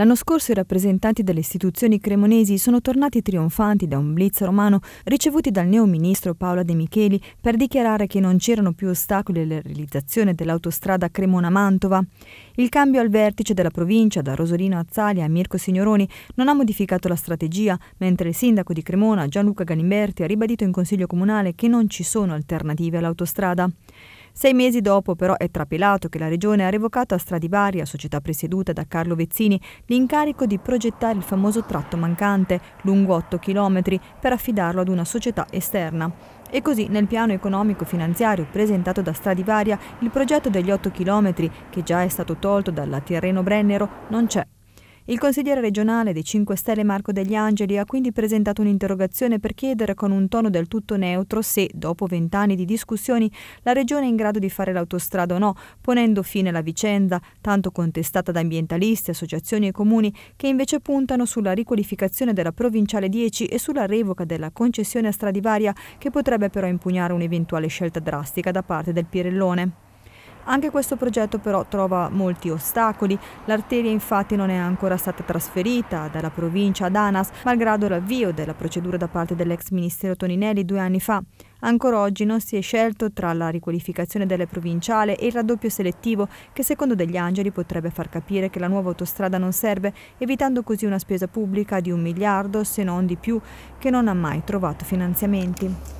L'anno scorso i rappresentanti delle istituzioni cremonesi sono tornati trionfanti da un blitz romano ricevuti dal neo ministro Paola De Micheli per dichiarare che non c'erano più ostacoli alla realizzazione dell'autostrada Cremona-Mantova. Il cambio al vertice della provincia da Rosolino Azzali a Mirko Signoroni non ha modificato la strategia, mentre il sindaco di Cremona Gianluca Galimberti ha ribadito in consiglio comunale che non ci sono alternative all'autostrada. Sei mesi dopo però è trapelato che la Regione ha revocato a Stradivaria, società presieduta da Carlo Vezzini, l'incarico di progettare il famoso tratto mancante, lungo 8 km, per affidarlo ad una società esterna. E così nel piano economico-finanziario presentato da Stradivaria il progetto degli 8 km, che già è stato tolto dalla Tirreno Brennero, non c'è. Il consigliere regionale dei 5 Stelle Marco Degli Angeli ha quindi presentato un'interrogazione per chiedere con un tono del tutto neutro se, dopo vent'anni di discussioni, la regione è in grado di fare l'autostrada o no, ponendo fine alla vicenda, tanto contestata da ambientalisti, associazioni e comuni, che invece puntano sulla riqualificazione della provinciale 10 e sulla revoca della concessione a Stradivaria, che potrebbe però impugnare un'eventuale scelta drastica da parte del Pirellone. Anche questo progetto però trova molti ostacoli. L'arteria infatti non è ancora stata trasferita dalla provincia ad ANAS, malgrado l'avvio della procedura da parte dell'ex ministero Toninelli due anni fa. Ancora oggi non si è scelto tra la riqualificazione delle provinciale e il raddoppio selettivo che secondo degli angeli potrebbe far capire che la nuova autostrada non serve, evitando così una spesa pubblica di un miliardo se non di più che non ha mai trovato finanziamenti.